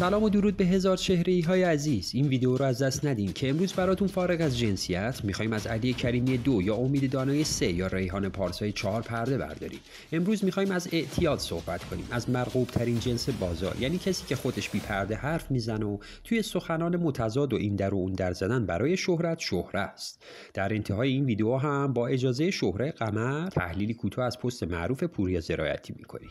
سلام و درود به هزار چهره های عزیز این ویدیو رو از دست ندین که امروز براتون فارغ از جنسیت میخوایم از علی کریمی دو یا امید دانای سه یا ریحان پارسای چهار پرده برداریم امروز میخوایم از اعتیاد صحبت کنیم از مرغوب ترین جنس بازار یعنی کسی که خودش بی پرده حرف میزنه و توی سخنان متضاد و این در و اون در زدن برای شهرت شهره است در انتهای این ویدیو هم با اجازه شهره قمر تحلیلی کوتاه از پست معروف پوریا زرایتی میکنیم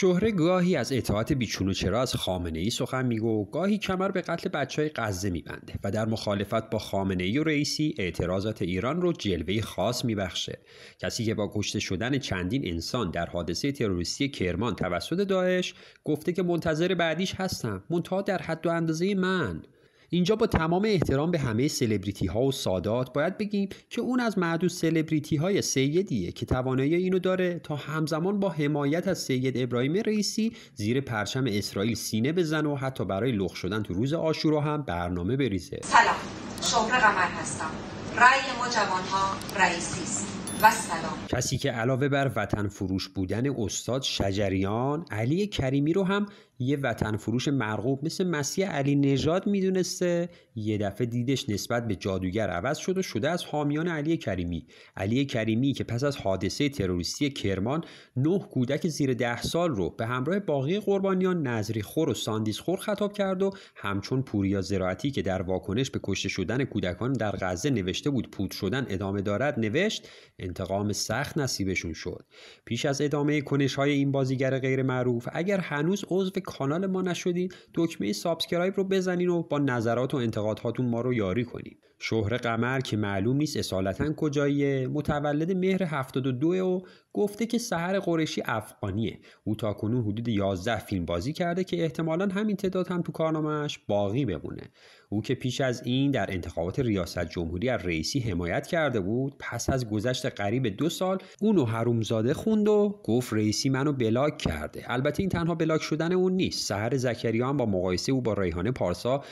شهره گاهی از اطاعت بیچون چرا از خامنه ای سخن میگو و گاهی کمر به قتل بچه های میبنده و در مخالفت با خامنه ای و رئیسی اعتراضات ایران رو جلوه خاص میبخشه کسی که با کشته شدن چندین انسان در حادثه تروریستی کرمان توسط داعش گفته که منتظر بعدیش هستم منتها در حد و اندازه من اینجا با تمام احترام به همه سلبریتی ها و سادات باید بگیم که اون از معدود سلبریتی های سیدیه که توانایی اینو داره تا همزمان با حمایت از سید ابراهیم رئیسی زیر پرچم اسرائیل سینه بزن و حتی برای لخ شدن تو روز آشورا هم برنامه بریزه سلام شهر قمر هستم رأی ما ها رئیسی است و سلام. کسی که علاوه بر وطن فروش بودن استاد شجریان علی کریمی رو هم یه وطن فروش مرغوب مثل مسیح علی نژاد میدونسته یه دفعه دیدش نسبت به جادوگر عوض شد و شده از حامیان علی کریمی علی کریمی که پس از حادثه تروریستی کرمان نه کودک زیر ده سال رو به همراه باقی قربانیان نظری خور و ساندیس خور خطاب کرد و همچون پوریا زراعتی که در واکنش به کشته شدن کودکان در غزه نوشته بود پود شدن ادامه دارد نوشت انتقام سخت نصیبشون شد پیش از ادامه کنش های این بازیگر غیر معروف اگر هنوز عضو کانال ما نشدین دکمه سابسکرایب رو بزنین و با نظرات و انتقادهاتون ما رو یاری کنین شهر قمر که معلوم نیست اصالتا کجاییه متولد مهر 72 و گفته که سهر قرشی افغانیه او تا کنون حدود 11 فیلم بازی کرده که احتمالا همین تعداد هم تو کارنامهش باقی بمونه او که پیش از این در انتخابات ریاست جمهوری از رئیسی حمایت کرده بود پس از گذشت قریب دو سال اونو حرومزاده خوند و گفت رئیسی منو بلاک کرده البته این تنها بلاک شدن اون نیست سهر زکریان با مقایسه او با ریحانه پارسا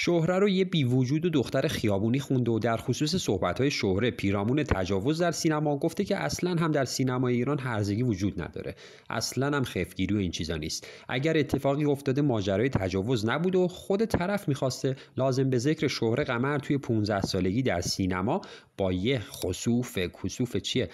شهره رو یه بیوجود و دختر خیابونی خونده و در خصوص صحبتهای شهره پیرامون تجاوز در سینما گفته که اصلا هم در سینما ایران هرزگی وجود نداره اصلا هم خفگیری و این چیزا نیست اگر اتفاقی افتاده ماجرای تجاوز نبود و خود طرف میخواسته لازم به ذکر شهره قمر توی 15 سالگی در سینما با یه خصوف کسوف چیه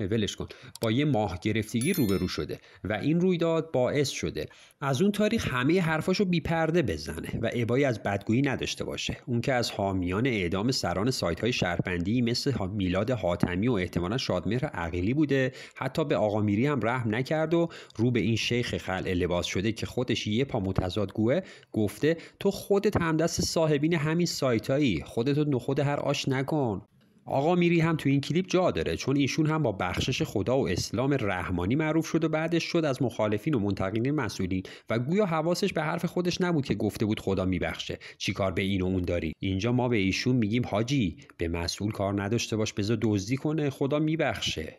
ولش کن با یه ماه گرفتگی روبرو شده و این رویداد باعث شده از اون تاریخ همه حرفاشو بیپرده بزنه و ابایی از بدگویی نداشته باشه اون که از حامیان اعدام سران سایت های مثل میلاد حاتمی و احتمالا شادمهر عقیلی بوده حتی به آقا میری هم رحم نکرد و رو به این شیخ خلع لباس شده که خودش یه پا متضاد گوه گفته تو خودت همدست دست صاحبین همین سایتایی خودتو نخود هر آش نکن آقا میری هم تو این کلیپ جا داره چون ایشون هم با بخشش خدا و اسلام رحمانی معروف شد و بعدش شد از مخالفین و منتقدین مسئولین و گویا حواسش به حرف خودش نبود که گفته بود خدا میبخشه چیکار به این و اون داری اینجا ما به ایشون میگیم حاجی به مسئول کار نداشته باش بذار دزدی کنه خدا میبخشه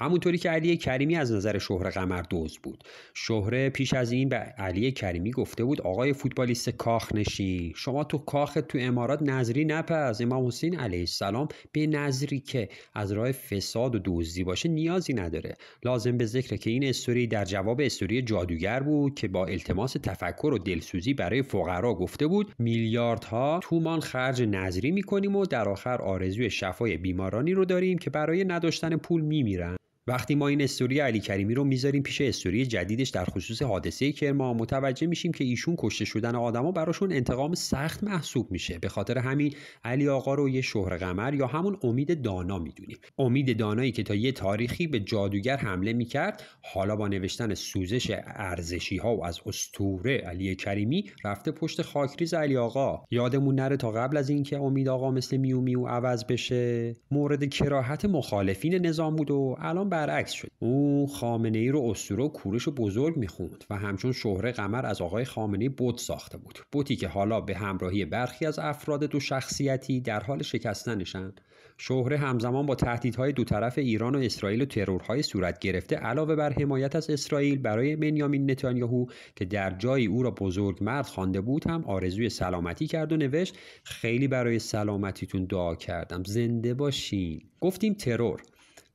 همونطوری که علی کریمی از نظر شهره دوز بود شهره پیش از این به علی کریمی گفته بود آقای فوتبالیست کاخ نشین شما تو کاخ تو امارات نظری نپس امام حسین علیه السلام به نظری که از راه فساد و دزدی باشه نیازی نداره لازم به ذکر که این استوری در جواب استوری جادوگر بود که با التماس تفکر و دلسوزی برای فقرا گفته بود میلیاردها تومان خرج نظری میکنیم و در آخر آرزوی شفای بیمارانی رو داریم که برای نداشتن پول میمیرن وقتی ما این استوری علی کریمی رو میذاریم پیش استوری جدیدش در خصوص حادثه کرما متوجه میشیم که ایشون کشته شدن آدما براشون انتقام سخت محسوب میشه به خاطر همین علی آقا رو یه شهر قمر یا همون امید دانا میدونیم امید دانایی که تا یه تاریخی به جادوگر حمله میکرد حالا با نوشتن سوزش ارزشی ها و از استوره علی کریمی رفته پشت خاکریز علی آقا یادمون نره تا قبل از اینکه امید آقا مثل میو عوض بشه مورد کراهت مخالفین نظام بود و الان برعکس شد او خامنه ای رو اسطوره و و بزرگ میخوند و همچون شهره قمر از آقای خامنه ای بت ساخته بود بتی که حالا به همراهی برخی از افراد دو شخصیتی در حال شکستنشند شهره همزمان با تهدیدهای دو طرف ایران و اسرائیل و ترورهای صورت گرفته علاوه بر حمایت از اسرائیل برای بنیامین نتانیاهو که در جایی او را بزرگ مرد خوانده بود هم آرزوی سلامتی کرد و نوشت خیلی برای سلامتیتون دعا کردم زنده باشین گفتیم ترور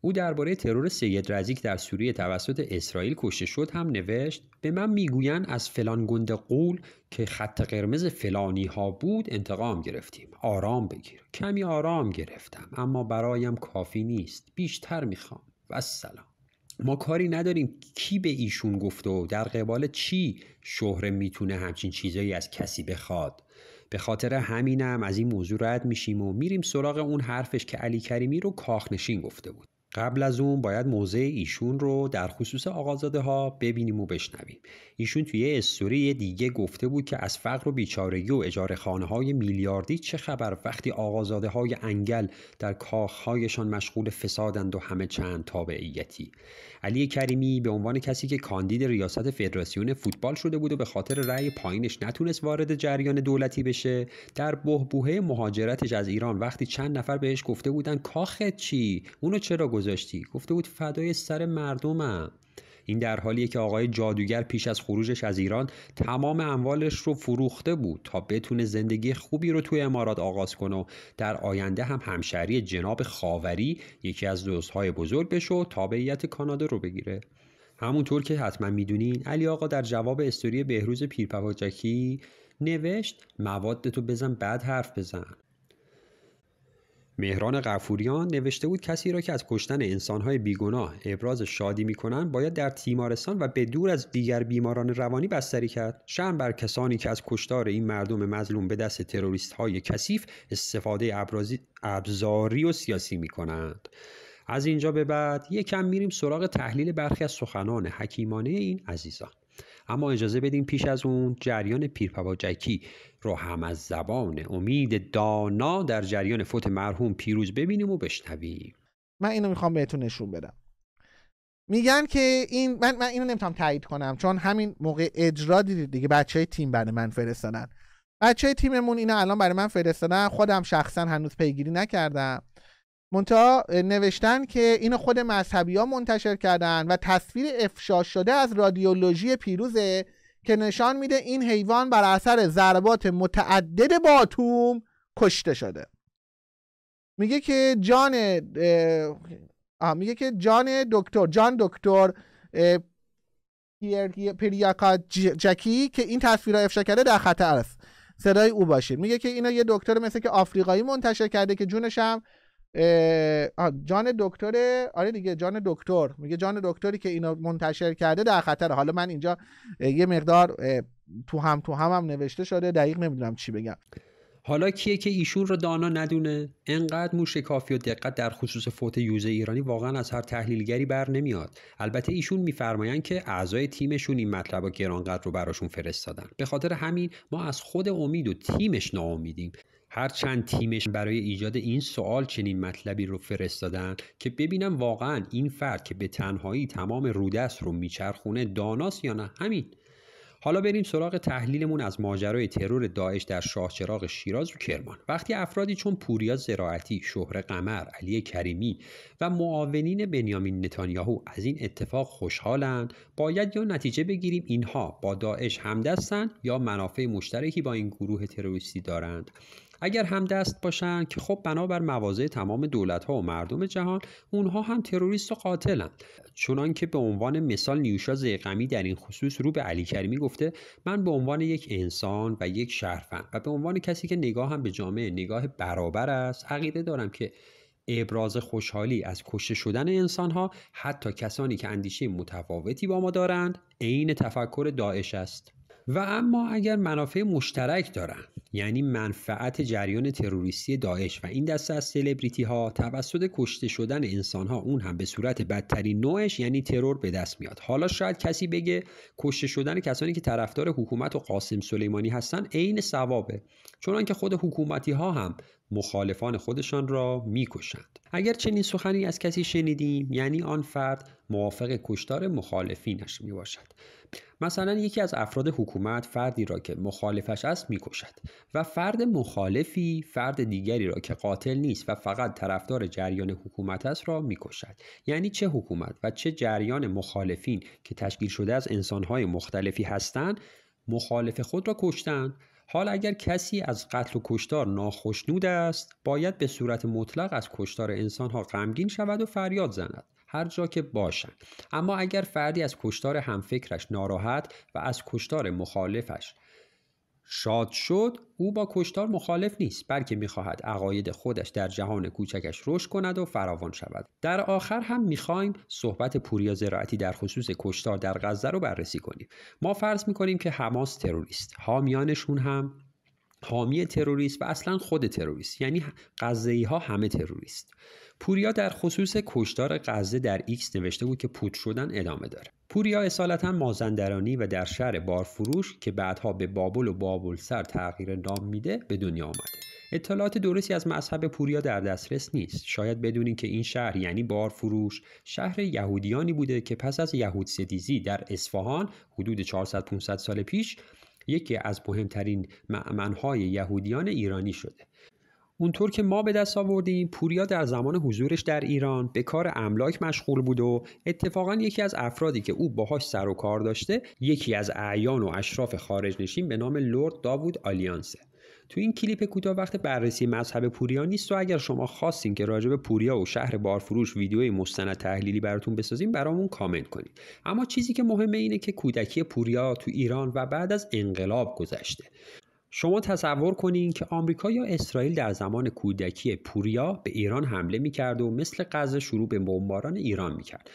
او درباره ترور سید رزیک در سوریه توسط اسرائیل کشته شد هم نوشت به من میگویند از فلان گنده قول که خط قرمز فلانی ها بود انتقام گرفتیم آرام بگیر کمی آرام گرفتم اما برایم کافی نیست بیشتر میخوام و سلام ما کاری نداریم کی به ایشون گفته و در قبال چی شهره میتونه همچین چیزایی از کسی بخواد به خاطر همینم از این موضوع رد میشیم و میریم سراغ اون حرفش که علی کریمی رو کاخنشین گفته بود قبل از اون باید موضع ایشون رو در خصوص آقازاده ها ببینیم و بشنویم ایشون توی استوری دیگه گفته بود که از فقر و بیچارگی و اجاره خانه های میلیاردی چه خبر وقتی آقازاده های انگل در کاخهایشان مشغول فسادند و همه چند تابعیتی علی کریمی به عنوان کسی که کاندید ریاست فدراسیون فوتبال شده بود و به خاطر رأی پایینش نتونست وارد جریان دولتی بشه در بهبوهه مهاجرتش از ایران وقتی چند نفر بهش گفته بودن کاخت چی اونو چرا گذاشت گفته بود فدای سر مردمم این در حالیه که آقای جادوگر پیش از خروجش از ایران تمام اموالش رو فروخته بود تا بتونه زندگی خوبی رو توی امارات آغاز کنه و در آینده هم همشهری جناب خاوری یکی از دوستهای بزرگ بشه و تابعیت کانادا رو بگیره همونطور که حتما میدونین علی آقا در جواب استوری بهروز پیرپواجکی نوشت مواد تو بزن بعد حرف بزن مهران قفوریان نوشته بود کسی را که از کشتن انسانهای بیگناه ابراز شادی میکنند باید در تیمارستان و به دور از دیگر بیماران روانی بستری کرد شن بر کسانی که از کشتار این مردم مظلوم به دست تروریست های کثیف استفاده ابزاری و سیاسی میکنند از اینجا به بعد یکم میریم سراغ تحلیل برخی از سخنان حکیمانه این عزیزان اما اجازه بدیم پیش از اون جریان پیرپواجکی رو هم از زبان امید دانا در جریان فوت مرحوم پیروز ببینیم و بشنویم من اینو میخوام بهتون نشون بدم میگن که این من, من اینو نمیتونم تایید کنم چون همین موقع اجرا دیدید دیگه بچه تیم برای من فرستادن بچه تیممون اینو الان برای من فرستادن خودم شخصا هنوز پیگیری نکردم منتها نوشتن که اینو خود مذهبی ها منتشر کردن و تصویر افشا شده از رادیولوژی پیروزه که نشان میده این حیوان بر اثر ضربات متعدد با اتوم کشته شده میگه که جان میگه که جان دکتر جان دکتر پریاکا جکی که این تصویر را افشا کرده در خطر است صدای او باشید میگه که اینا یه دکتر مثل که آفریقایی منتشر کرده که جونش هم جان دکتر آره دیگه جان دکتر میگه جان دکتری که اینو منتشر کرده در خطر حالا من اینجا یه مقدار تو هم تو هم, هم نوشته شده دقیق نمیدونم چی بگم حالا کیه که ایشون رو دانا ندونه انقدر موش کافی و دقت در خصوص فوت یوزه ایرانی واقعا از هر تحلیلگری بر نمیاد البته ایشون میفرمایند که اعضای تیمشون این مطلب و گرانقدر رو براشون فرستادن به خاطر همین ما از خود امید و تیمش ناامیدیم هرچند تیمش برای ایجاد این سوال چنین مطلبی رو فرستادن که ببینم واقعا این فرد که به تنهایی تمام رودست رو میچرخونه داناست یا نه همین حالا بریم سراغ تحلیلمون از ماجرای ترور داعش در شاهچراغ شیراز و کرمان وقتی افرادی چون پوریا زراعتی شهر قمر علی کریمی و معاونین بنیامین نتانیاهو از این اتفاق خوشحالند باید یا نتیجه بگیریم اینها با داعش همدستند یا منافع مشترکی با این گروه تروریستی دارند اگر همدست باشن که خب بنابر مواضع تمام دولت ها و مردم جهان اونها هم تروریست و قاتلن چونان که به عنوان مثال نیوشا زیقمی در این خصوص رو به علی کریمی گفته من به عنوان یک انسان و یک شهروند و به عنوان کسی که نگاه هم به جامعه نگاه برابر است عقیده دارم که ابراز خوشحالی از کشته شدن انسان ها حتی کسانی که اندیشه متفاوتی با ما دارند عین تفکر داعش است و اما اگر منافع مشترک دارن یعنی منفعت جریان تروریستی داعش و این دسته از سلبریتی ها توسط کشته شدن انسان ها اون هم به صورت بدترین نوعش یعنی ترور به دست میاد حالا شاید کسی بگه کشته شدن کسانی که طرفدار حکومت و قاسم سلیمانی هستن عین ثوابه چون که خود حکومتی ها هم مخالفان خودشان را میکشند اگر چنین سخنی از کسی شنیدیم یعنی آن فرد موافق کشتار مخالفینش می باشد مثلا یکی از افراد حکومت فردی را که مخالفش است میکشد و فرد مخالفی فرد دیگری را که قاتل نیست و فقط طرفدار جریان حکومت است را میکشد یعنی چه حکومت و چه جریان مخالفین که تشکیل شده از انسانهای مختلفی هستند مخالف خود را کشتند حال اگر کسی از قتل و کشتار ناخشنود است باید به صورت مطلق از کشتار انسانها غمگین شود و فریاد زند هر جا که باشند اما اگر فردی از کشتار همفکرش ناراحت و از کشتار مخالفش شاد شد او با کشتار مخالف نیست بلکه میخواهد عقاید خودش در جهان کوچکش رشد کند و فراوان شود در آخر هم میخوایم صحبت پوریا زراعتی در خصوص کشتار در غزه رو بررسی کنیم ما فرض میکنیم که حماس تروریست حامیانشون هم حامی تروریست و اصلا خود تروریست یعنی غزه ها همه تروریست پوریا در خصوص کشدار غزه در ایکس نوشته بود که پوت شدن ادامه داره پوریا اصالتا مازندرانی و در شهر بارفروش که بعدها به بابل و بابل سر تغییر نام میده به دنیا آمده اطلاعات درستی از مذهب پوریا در دسترس نیست شاید بدونین که این شهر یعنی بارفروش شهر یهودیانی بوده که پس از یهود ستیزی در اصفهان حدود 400 500 سال پیش یکی از مهمترین معمنهای یهودیان ایرانی شده اونطور که ما به دست آوردیم پوریا در زمان حضورش در ایران به کار املاک مشغول بود و اتفاقا یکی از افرادی که او باهاش سر و کار داشته یکی از اعیان و اشراف خارج نشین به نام لرد داوود آلیانسه تو این کلیپ کوتاه وقت بررسی مذهب پوریا نیست و اگر شما خواستین که راجب پوریا و شهر بارفروش ویدیوی مستند تحلیلی براتون بسازیم برامون کامنت کنید اما چیزی که مهمه اینه که کودکی پوریا تو ایران و بعد از انقلاب گذشته شما تصور کنین که آمریکا یا اسرائیل در زمان کودکی پوریا به ایران حمله میکرد و مثل غزه شروع به بمباران ایران میکرد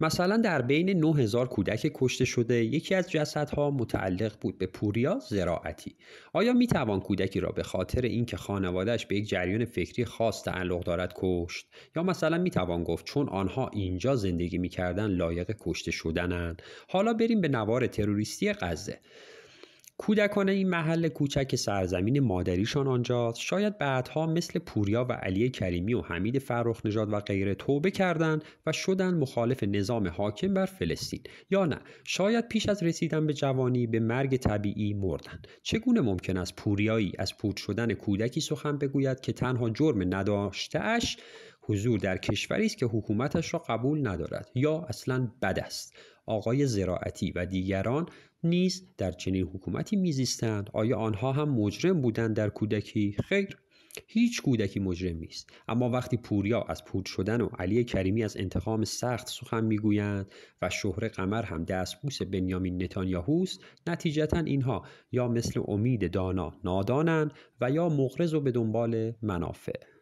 مثلا در بین 9000 کودک کشته شده یکی از جسدها متعلق بود به پوریا زراعتی آیا می توان کودکی را به خاطر اینکه خانوادهش به یک جریان فکری خاص تعلق دارد کشت یا مثلا می توان گفت چون آنها اینجا زندگی می لایق کشته شدنند؟ حالا بریم به نوار تروریستی غزه کودکان این محل کوچک سرزمین مادریشان آنجاست شاید بعدها مثل پوریا و علی کریمی و حمید فرخ نژاد و غیره توبه کردند و شدن مخالف نظام حاکم بر فلسطین یا نه شاید پیش از رسیدن به جوانی به مرگ طبیعی مردند چگونه ممکن است پوریایی از پود شدن کودکی سخن بگوید که تنها جرم نداشتهاش حضور در کشوری است که حکومتش را قبول ندارد یا اصلا بد است آقای زراعتی و دیگران نیز در چنین حکومتی میزیستند آیا آنها هم مجرم بودند در کودکی خیر هیچ کودکی مجرم نیست اما وقتی پوریا از پود شدن و علی کریمی از انتقام سخت سخن میگویند و شهر قمر هم دستبوس بنیامین نتانیاهوست نتیجتا اینها یا مثل امید دانا نادانند و یا مغرض و به دنبال منافع